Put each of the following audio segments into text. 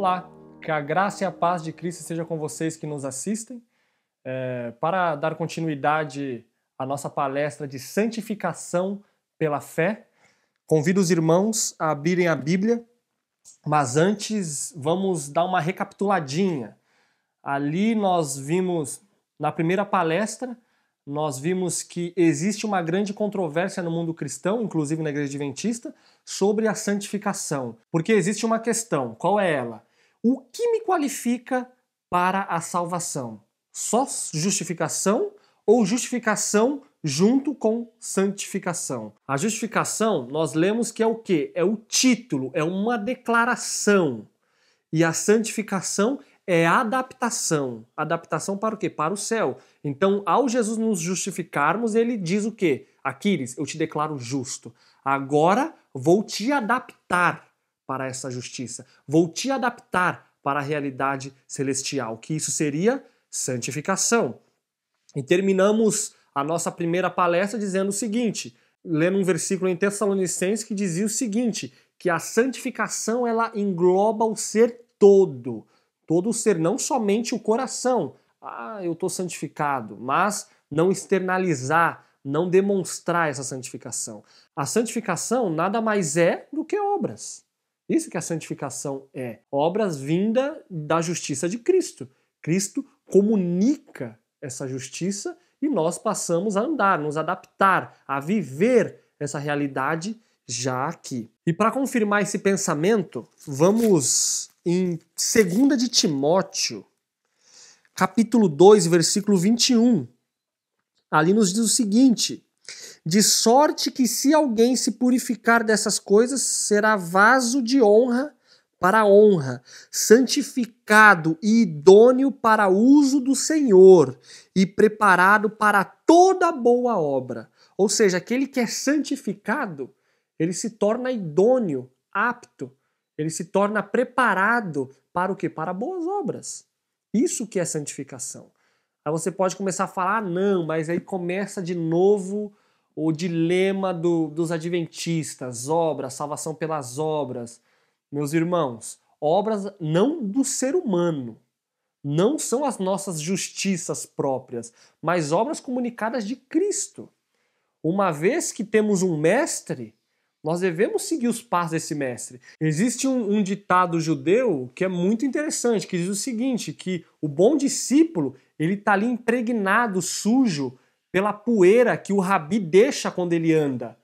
Olá, que a graça e a paz de Cristo seja com vocês que nos assistem. É, para dar continuidade à nossa palestra de santificação pela fé, convido os irmãos a abrirem a Bíblia, mas antes vamos dar uma recapituladinha. Ali nós vimos, na primeira palestra, nós vimos que existe uma grande controvérsia no mundo cristão, inclusive na igreja adventista, sobre a santificação. Porque existe uma questão, qual é ela? O que me qualifica para a salvação? Só justificação ou justificação junto com santificação? A justificação, nós lemos que é o quê? É o título, é uma declaração. E a santificação é adaptação. Adaptação para o quê? Para o céu. Então, ao Jesus nos justificarmos, ele diz o quê? Aquiles, eu te declaro justo. Agora vou te adaptar para essa justiça. Vou te adaptar para a realidade celestial, que isso seria santificação. E terminamos a nossa primeira palestra dizendo o seguinte, lendo um versículo em Tessalonicenses que dizia o seguinte, que a santificação ela engloba o ser todo, todo o ser, não somente o coração. Ah, eu estou santificado, mas não externalizar, não demonstrar essa santificação. A santificação nada mais é do que obras. Isso que a santificação é. Obras vinda da justiça de Cristo. Cristo comunica essa justiça e nós passamos a andar, nos adaptar, a viver essa realidade já aqui. E para confirmar esse pensamento, vamos em 2 de Timóteo, capítulo 2, versículo 21. Ali nos diz o seguinte: de sorte que se alguém se purificar dessas coisas, será vaso de honra para honra, santificado e idôneo para uso do Senhor e preparado para toda boa obra. Ou seja, aquele que é santificado, ele se torna idôneo, apto, ele se torna preparado para o que? Para boas obras. Isso que é santificação. Aí você pode começar a falar, ah, não, mas aí começa de novo o dilema do, dos adventistas, obras, salvação pelas obras. Meus irmãos, obras não do ser humano, não são as nossas justiças próprias, mas obras comunicadas de Cristo. Uma vez que temos um mestre, nós devemos seguir os passos desse mestre. Existe um, um, ditado judeu que é muito interessante, que diz o seguinte, que o bom discípulo, ele está ali impregnado, sujo, pela poeira que o Rabi deixa quando ele anda.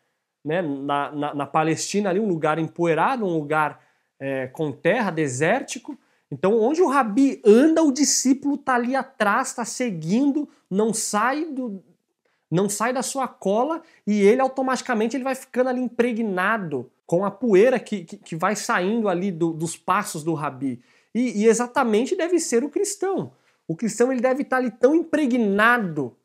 Né? Na, na, na Palestina, ali, um lugar empoeirado, um lugar é, com terra, desértico. Então, onde o Rabi anda, o discípulo está ali atrás, está seguindo, não sai do, não sai da sua cola e ele automaticamente ele vai ficando ali impregnado com a poeira que, que, que vai saindo ali do, dos passos do Rabi. E, e, exatamente deve ser o cristão. O cristão ele deve estar tá ali tão impregnado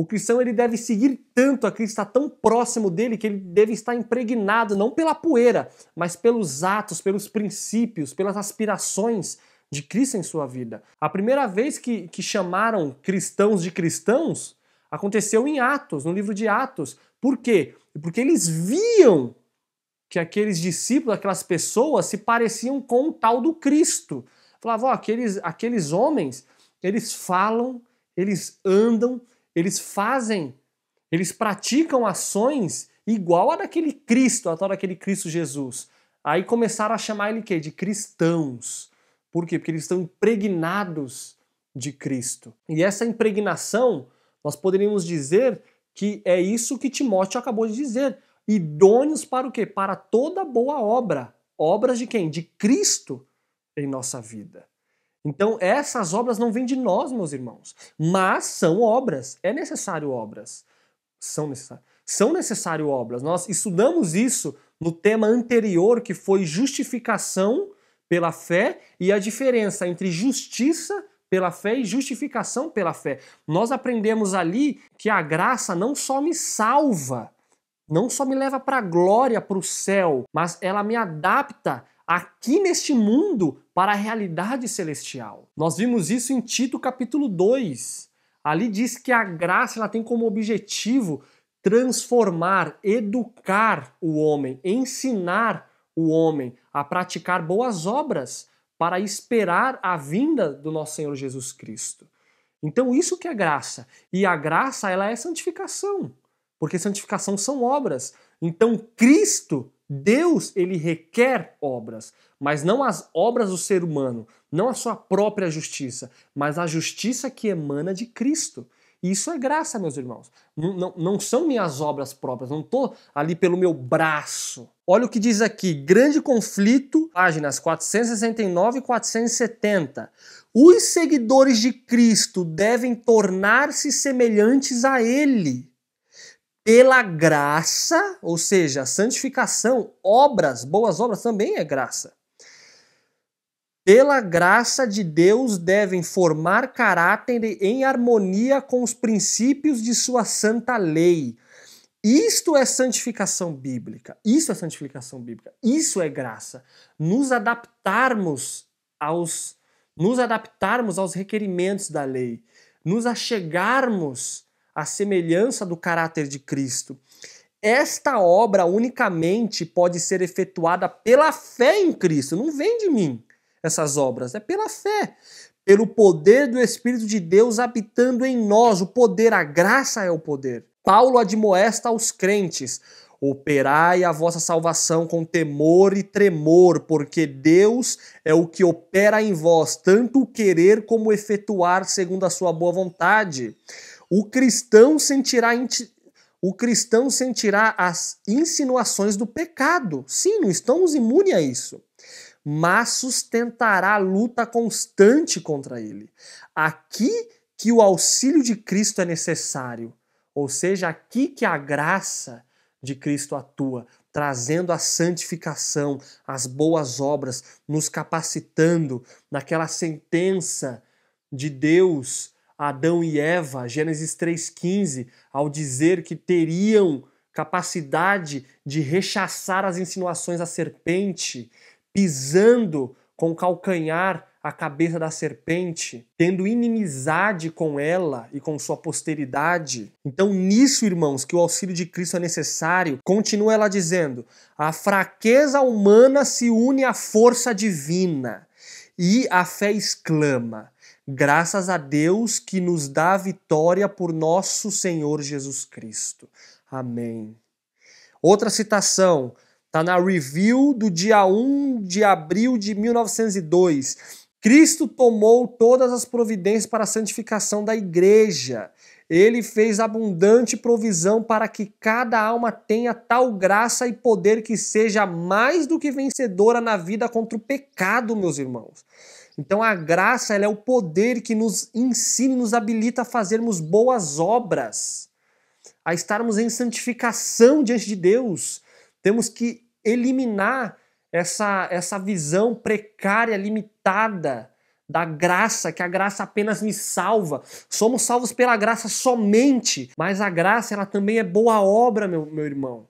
o cristão ele deve seguir tanto a Cristo, está tão próximo dele que ele deve estar impregnado não pela poeira, mas pelos atos, pelos princípios, pelas aspirações de Cristo em sua vida. A primeira vez que, que chamaram cristãos de cristãos aconteceu em Atos, no livro de Atos. Por quê? Porque eles viam que aqueles discípulos, aquelas pessoas se pareciam com o tal do Cristo. Falavam, aqueles, aqueles homens, eles falam, eles andam, eles fazem, eles praticam ações igual a daquele Cristo, a tal daquele Cristo Jesus. Aí começaram a chamar ele de cristãos. Por quê? Porque eles estão impregnados de Cristo. E essa impregnação, nós poderíamos dizer que é isso que Timóteo acabou de dizer. Idôneos para o quê? Para toda boa obra. Obras de quem? De Cristo em nossa vida. Então, essas obras não vêm de nós, meus irmãos, mas são obras. É necessário obras. São necessárias. São necessário obras. Nós estudamos isso no tema anterior, que foi justificação pela fé e a diferença entre justiça pela fé e justificação pela fé. Nós aprendemos ali que a graça não só me salva, não só me leva para a glória, para o céu, mas ela me adapta aqui neste mundo para a realidade celestial. Nós vimos isso em Tito capítulo 2. Ali diz que a graça ela tem como objetivo transformar, educar o homem, ensinar o homem a praticar boas obras para esperar a vinda do nosso Senhor Jesus Cristo. Então isso que é graça. E a graça ela é santificação, porque santificação são obras. Então Cristo Deus, ele requer obras, mas não as obras do ser humano, não a sua própria justiça, mas a justiça que emana de Cristo. E isso é graça, meus irmãos. Não, não, não são minhas obras próprias, não estou ali pelo meu braço. Olha o que diz aqui: grande conflito, páginas 469 e 470. Os seguidores de Cristo devem tornar-se semelhantes a Ele pela graça, ou seja, santificação, obras, boas obras também é graça. Pela graça de Deus devem formar caráter em harmonia com os princípios de sua santa lei. Isto é santificação bíblica. Isso é santificação bíblica. Isso é graça. Nos adaptarmos aos nos adaptarmos aos requerimentos da lei, nos achegarmos a semelhança do caráter de Cristo. Esta obra unicamente pode ser efetuada pela fé em Cristo. Não vem de mim essas obras, é pela fé pelo poder do Espírito de Deus habitando em nós. O poder, a graça é o poder. Paulo admoesta aos crentes: operai a vossa salvação com temor e tremor, porque Deus é o que opera em vós, tanto o querer como o efetuar segundo a sua boa vontade. O cristão sentirá o cristão sentirá as insinuações do pecado. Sim, não estamos imunes a isso. Mas sustentará a luta constante contra ele. Aqui que o auxílio de Cristo é necessário, ou seja, aqui que a graça de Cristo atua, trazendo a santificação, as boas obras, nos capacitando naquela sentença de Deus Adão e Eva, Gênesis 3,15, ao dizer que teriam capacidade de rechaçar as insinuações da serpente, pisando com o calcanhar a cabeça da serpente, tendo inimizade com ela e com sua posteridade. Então, nisso, irmãos, que o auxílio de Cristo é necessário, continua ela dizendo: a fraqueza humana se une à força divina, e a fé exclama: Graças a Deus que nos dá vitória por nosso Senhor Jesus Cristo. Amém. Outra citação está na review do dia 1 de abril de 1902. Cristo tomou todas as providências para a santificação da igreja. Ele fez abundante provisão para que cada alma tenha tal graça e poder que seja mais do que vencedora na vida contra o pecado, meus irmãos. Então a graça é o poder que nos ensina e nos habilita a fazermos boas obras, a estarmos em santificação diante de Deus. Temos que eliminar essa, essa visão precária, limitada, da graça, que a graça apenas me salva. Somos salvos pela graça somente, mas a graça ela também é boa obra, meu, meu irmão.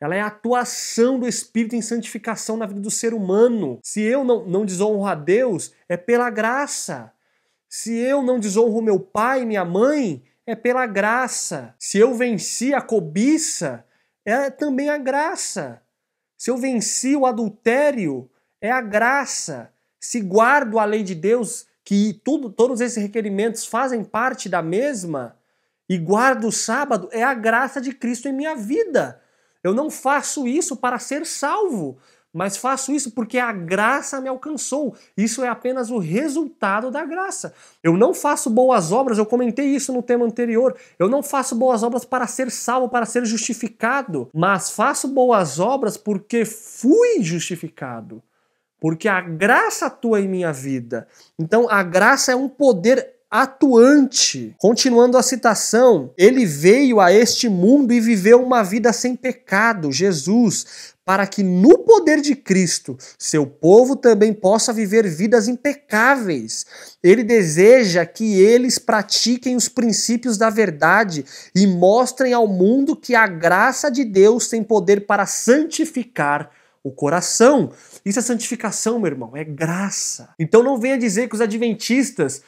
Ela é a atuação do Espírito em santificação na vida do ser humano. Se eu não, não desonro a Deus, é pela graça. Se eu não desonro meu pai e minha mãe, é pela graça. Se eu venci a cobiça, é também a graça. Se eu venci o adultério, é a graça se guardo a lei de Deus, que tudo, todos esses requerimentos fazem parte da mesma, e guardo o sábado, é a graça de Cristo em minha vida. Eu não faço isso para ser salvo, mas faço isso porque a graça me alcançou. Isso é apenas o resultado da graça. Eu não faço boas obras, eu comentei isso no tema anterior. Eu não faço boas obras para ser salvo, para ser justificado, mas faço boas obras porque fui justificado porque a graça atua em minha vida. Então a graça é um poder atuante. Continuando a citação, ele veio a este mundo e viveu uma vida sem pecado, Jesus, para que no poder de Cristo, seu povo também possa viver vidas impecáveis. Ele deseja que eles pratiquem os princípios da verdade e mostrem ao mundo que a graça de Deus tem poder para santificar o coração. Isso é santificação, meu irmão, é graça. Então não venha dizer que os adventistas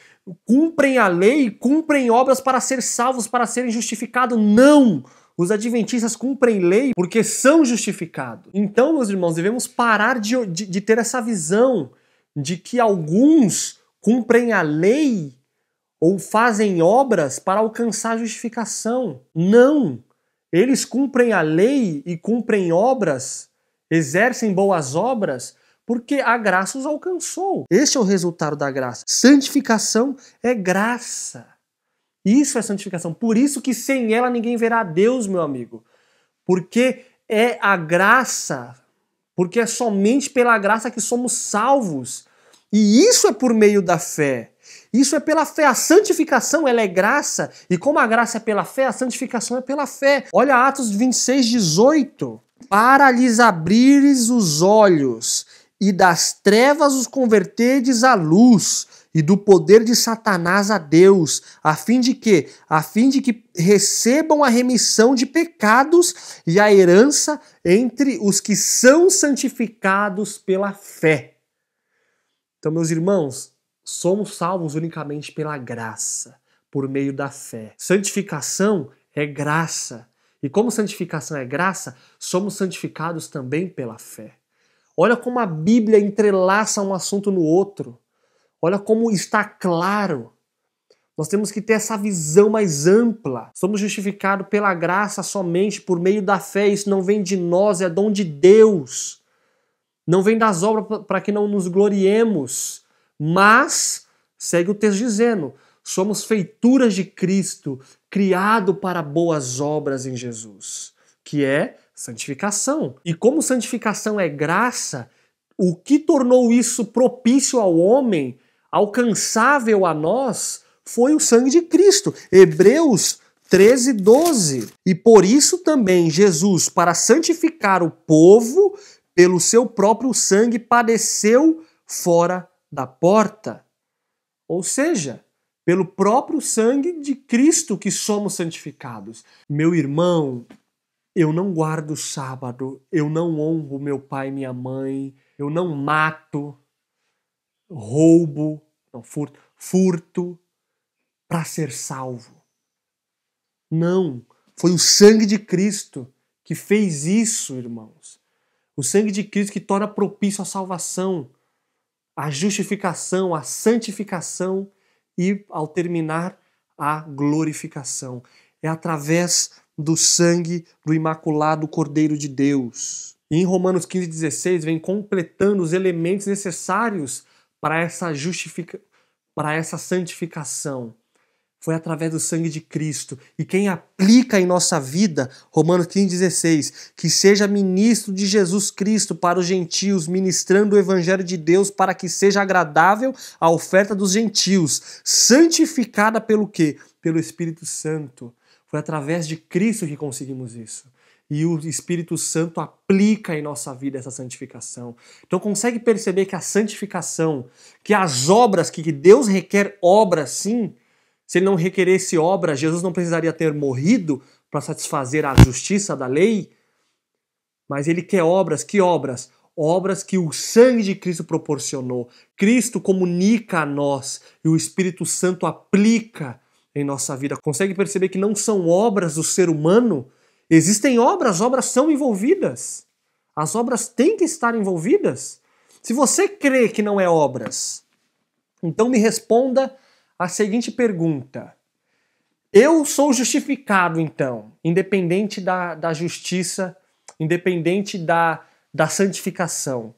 cumprem a lei, cumprem obras para ser salvos, para serem justificados. Não! Os adventistas cumprem lei porque são justificados. Então, meus irmãos, devemos parar de, de, de ter essa visão de que alguns cumprem a lei ou fazem obras para alcançar a justificação. Não! Eles cumprem a lei e cumprem obras exercem boas obras porque a graça os alcançou. Este é o resultado da graça. Santificação é graça. Isso é santificação. Por isso que sem ela ninguém verá a Deus, meu amigo. Porque é a graça, porque é somente pela graça que somos salvos. E isso é por meio da fé. Isso é pela fé. A santificação ela é graça. E como a graça é pela fé, a santificação é pela fé. Olha Atos 26, 18 para lhes abrires os olhos, e das trevas os converterdes à luz, e do poder de Satanás a Deus, a fim de que, a fim de que recebam a remissão de pecados e a herança entre os que são santificados pela fé. Então, meus irmãos, somos salvos unicamente pela graça, por meio da fé. Santificação é graça. E como santificação é graça, somos santificados também pela fé. Olha como a Bíblia entrelaça um assunto no outro. Olha como está claro. Nós temos que ter essa visão mais ampla. Somos justificados pela graça somente por meio da fé. Isso não vem de nós, é dom de Deus. Não vem das obras para que não nos gloriemos. Mas, segue o texto dizendo, somos feituras de Cristo, criado para boas obras em Jesus, que é santificação. E como santificação é graça, o que tornou isso propício ao homem, alcançável a nós, foi o sangue de Cristo. Hebreus 13, 12. E por isso também Jesus, para santificar o povo, pelo seu próprio sangue padeceu fora da porta. Ou seja, pelo próprio sangue de Cristo que somos santificados. Meu irmão, eu não guardo o sábado, eu não honro meu pai e minha mãe, eu não mato, roubo, não furto, furto para ser salvo. Não, foi o sangue de Cristo que fez isso, irmãos. O sangue de Cristo que torna propício a salvação, a justificação, a santificação e, ao terminar, a glorificação. É através do sangue do Imaculado Cordeiro de Deus. E em Romanos 15,16 vem completando os elementos necessários para essa justifica para essa santificação foi através do sangue de Cristo. E quem aplica em nossa vida, Romanos 15,16, que seja ministro de Jesus Cristo para os gentios, ministrando o Evangelho de Deus para que seja agradável a oferta dos gentios, santificada pelo quê? Pelo Espírito Santo. Foi através de Cristo que conseguimos isso. E o Espírito Santo aplica em nossa vida essa santificação. Então consegue perceber que a santificação, que as obras que Deus requer obras sim, se ele não requeresse obra, Jesus não precisaria ter morrido para satisfazer a justiça da lei. Mas ele quer obras. Que obras? Obras que o sangue de Cristo proporcionou. Cristo comunica a nós e o Espírito Santo aplica em nossa vida. Consegue perceber que não são obras do ser humano? Existem obras, obras são envolvidas. As obras têm que estar envolvidas. Se você crê que não é obras, então me responda a seguinte pergunta: Eu sou justificado, então, independente da, da justiça, independente da, da santificação.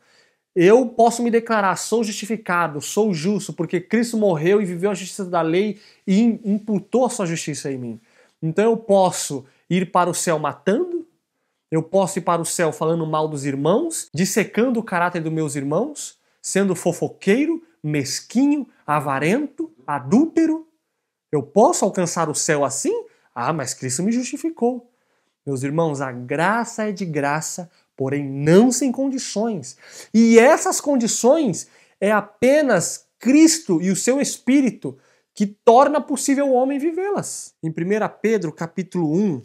Eu posso me declarar, sou justificado, sou justo, porque Cristo morreu e viveu a justiça da lei e imputou a sua justiça em mim. Então eu posso ir para o céu matando, eu posso ir para o céu falando mal dos irmãos, dissecando o caráter dos meus irmãos, sendo fofoqueiro, mesquinho, avarento, adúltero? Eu posso alcançar o céu assim? Ah, mas Cristo me justificou. Meus irmãos, a graça é de graça, porém não sem condições. E essas condições é apenas Cristo e o seu Espírito que torna possível o homem vivê-las. Em 1 Pedro, capítulo 1,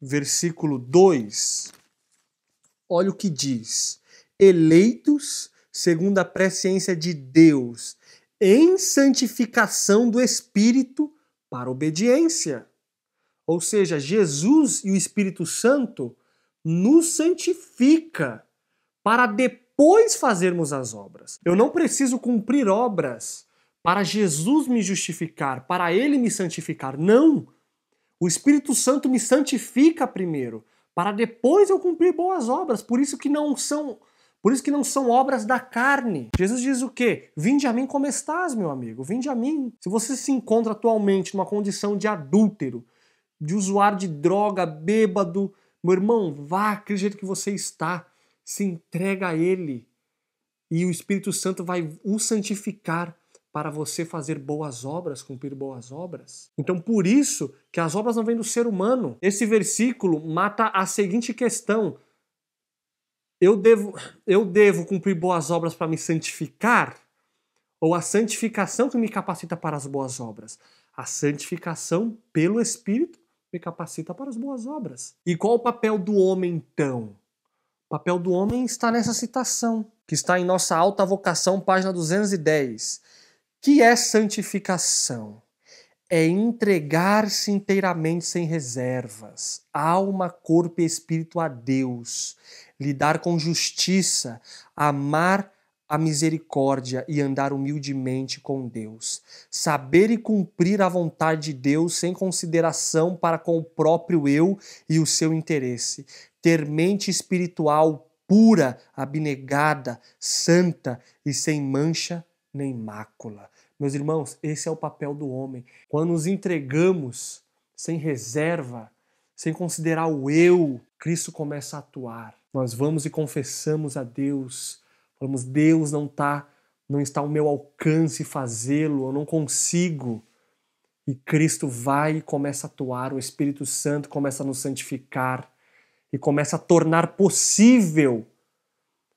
versículo 2, olha o que diz: Eleitos segundo a presciência de Deus, em santificação do Espírito para obediência. Ou seja, Jesus e o Espírito Santo nos santifica para depois fazermos as obras. Eu não preciso cumprir obras para Jesus me justificar, para ele me santificar. Não! O Espírito Santo me santifica primeiro, para depois eu cumprir boas obras. Por isso que não são por isso que não são obras da carne. Jesus diz o quê? Vinde a mim como estás, meu amigo. Vinde a mim. Se você se encontra atualmente numa condição de adúltero, de usuário de droga, bêbado, meu irmão, vá aquele jeito que você está. Se entrega a Ele. E o Espírito Santo vai o santificar para você fazer boas obras, cumprir boas obras. Então, por isso que as obras não vêm do ser humano. Esse versículo mata a seguinte questão: eu devo, eu devo cumprir boas obras para me santificar? Ou a santificação que me capacita para as boas obras? A santificação pelo Espírito me capacita para as boas obras. E qual o papel do homem, então? O papel do homem está nessa citação, que está em nossa alta vocação, página 210. Que é santificação? É entregar-se inteiramente sem reservas, alma, corpo e espírito a Deus lidar com justiça, amar a misericórdia e andar humildemente com Deus. Saber e cumprir a vontade de Deus sem consideração para com o próprio eu e o seu interesse. Ter mente espiritual pura, abnegada, santa e sem mancha nem mácula. Meus irmãos, esse é o papel do homem. Quando nos entregamos sem reserva, sem considerar o eu, Cristo começa a atuar. Nós vamos e confessamos a Deus. Falamos, Deus não está não está ao meu alcance fazê-lo, eu não consigo. E Cristo vai e começa a atuar, o Espírito Santo começa a nos santificar e começa a tornar possível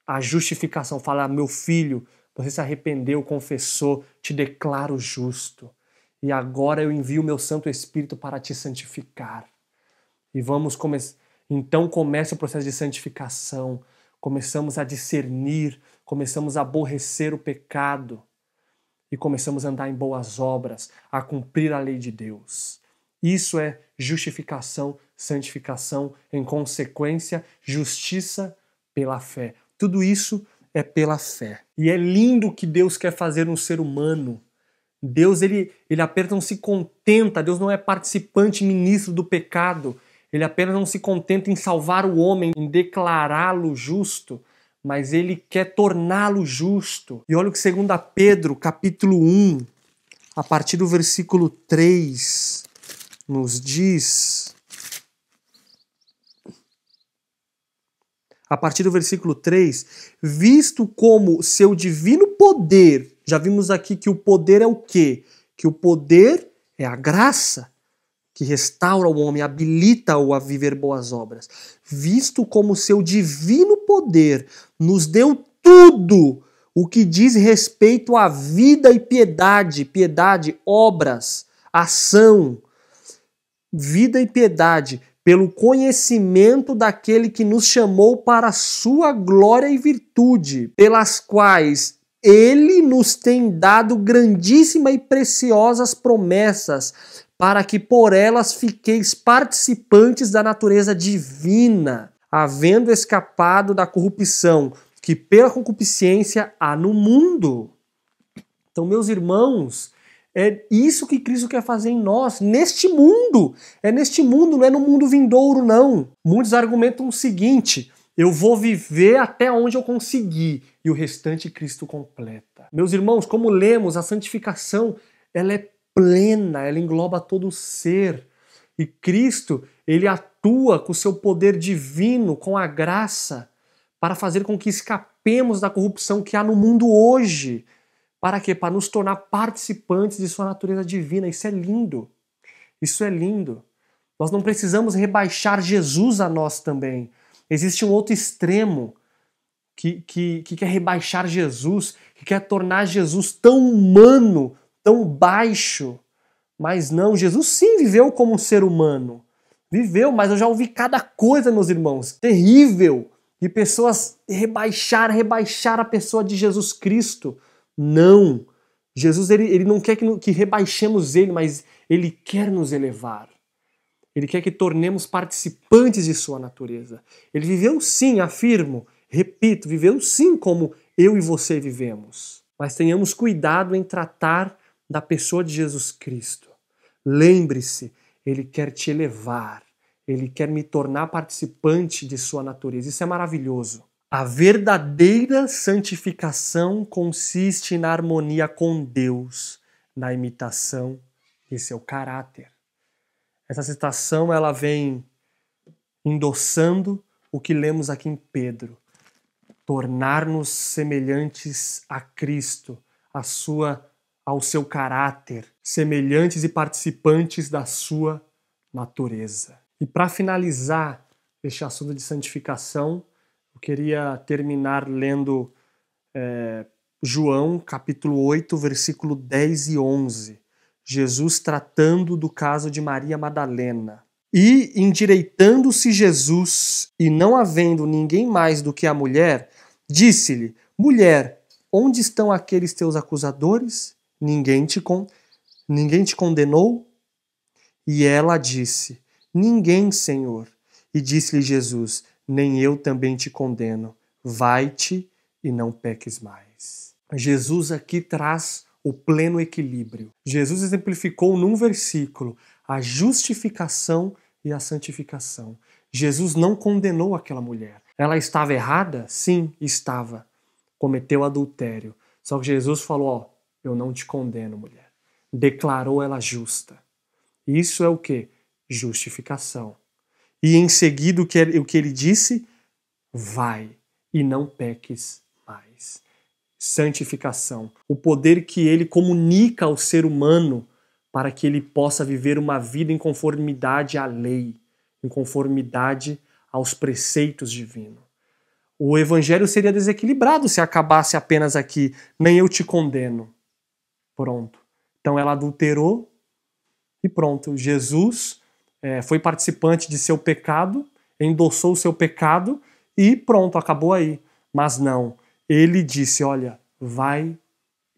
a justificação. fala meu filho, você se arrependeu, confessou, te declaro justo. E agora eu envio o meu Santo Espírito para te santificar. E vamos começar então começa o processo de santificação, começamos a discernir, começamos a aborrecer o pecado e começamos a andar em boas obras, a cumprir a lei de Deus. Isso é justificação, santificação, em consequência, justiça pela fé. Tudo isso é pela fé. E é lindo o que Deus quer fazer no ser humano. Deus ele, ele aperta, não se contenta, Deus não é participante, ministro do pecado. Ele apenas não se contenta em salvar o homem, em declará-lo justo, mas ele quer torná-lo justo. E olha o que segundo Pedro, capítulo 1, a partir do versículo 3, nos diz. A partir do versículo 3, visto como seu divino poder, já vimos aqui que o poder é o quê? Que o poder é a graça que restaura o homem, habilita-o a viver boas obras, visto como seu divino poder nos deu tudo o que diz respeito à vida e piedade, piedade, obras, ação, vida e piedade, pelo conhecimento daquele que nos chamou para a sua glória e virtude, pelas quais ele nos tem dado grandíssimas e preciosas promessas, para que por elas fiqueis participantes da natureza divina, havendo escapado da corrupção que pela concupiscência há no mundo. Então, meus irmãos, é isso que Cristo quer fazer em nós, neste mundo. É neste mundo, não é no mundo vindouro, não. Muitos argumentam o seguinte: eu vou viver até onde eu conseguir, e o restante Cristo completa. Meus irmãos, como lemos, a santificação ela é plena, ela engloba todo o ser. E Cristo, ele atua com o seu poder divino, com a graça, para fazer com que escapemos da corrupção que há no mundo hoje. Para quê? Para nos tornar participantes de sua natureza divina. Isso é lindo. Isso é lindo. Nós não precisamos rebaixar Jesus a nós também. Existe um outro extremo que, que, que quer rebaixar Jesus, que quer tornar Jesus tão humano tão baixo. Mas não, Jesus sim viveu como um ser humano. Viveu, mas eu já ouvi cada coisa, meus irmãos, terrível, de pessoas rebaixar, rebaixar a pessoa de Jesus Cristo. Não. Jesus ele, ele não quer que, que rebaixemos ele, mas ele quer nos elevar. Ele quer que tornemos participantes de sua natureza. Ele viveu sim, afirmo, repito, viveu sim como eu e você vivemos. Mas tenhamos cuidado em tratar da pessoa de Jesus Cristo. Lembre-se, ele quer te elevar, ele quer me tornar participante de sua natureza. Isso é maravilhoso. A verdadeira santificação consiste na harmonia com Deus, na imitação de seu é caráter. Essa citação ela vem endossando o que lemos aqui em Pedro: tornar-nos semelhantes a Cristo, a sua ao seu caráter, semelhantes e participantes da sua natureza. E para finalizar este assunto de santificação, eu queria terminar lendo é, João capítulo 8, versículo 10 e 11. Jesus tratando do caso de Maria Madalena. E endireitando-se Jesus, e não havendo ninguém mais do que a mulher, disse-lhe: Mulher, onde estão aqueles teus acusadores? ninguém te, con ninguém te condenou? E ela disse: Ninguém, Senhor. E disse-lhe Jesus: Nem eu também te condeno. Vai-te e não peques mais. Jesus aqui traz o pleno equilíbrio. Jesus exemplificou num versículo a justificação e a santificação. Jesus não condenou aquela mulher. Ela estava errada? Sim, estava. Cometeu adultério. Só que Jesus falou: ó, eu não te condeno, mulher. Declarou ela justa. Isso é o que? Justificação. E em seguida, o que, ele, o que ele disse? Vai e não peques mais. Santificação. O poder que ele comunica ao ser humano para que ele possa viver uma vida em conformidade à lei, em conformidade aos preceitos divinos. O evangelho seria desequilibrado se acabasse apenas aqui, nem eu te condeno. Pronto. Então ela adulterou e pronto. Jesus é, foi participante de seu pecado, endossou o seu pecado e pronto, acabou aí. Mas não. Ele disse: Olha, vai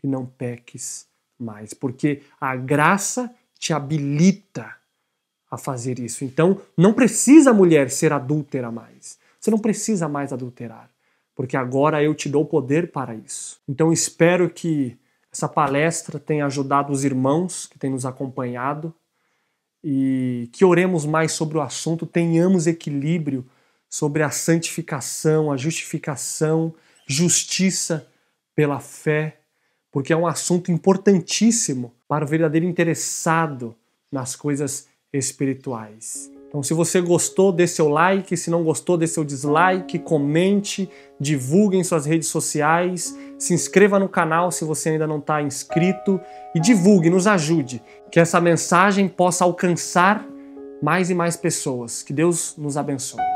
e não peques mais, porque a graça te habilita a fazer isso. Então, não precisa a mulher ser adúltera mais. Você não precisa mais adulterar, porque agora eu te dou poder para isso. Então, espero que essa palestra tem ajudado os irmãos que têm nos acompanhado e que oremos mais sobre o assunto, tenhamos equilíbrio sobre a santificação, a justificação, justiça pela fé, porque é um assunto importantíssimo para o verdadeiro interessado nas coisas espirituais. Então, se você gostou, dê seu like, se não gostou, dê seu dislike, comente, divulgue em suas redes sociais, se inscreva no canal se você ainda não está inscrito e divulgue, nos ajude, que essa mensagem possa alcançar mais e mais pessoas. Que Deus nos abençoe.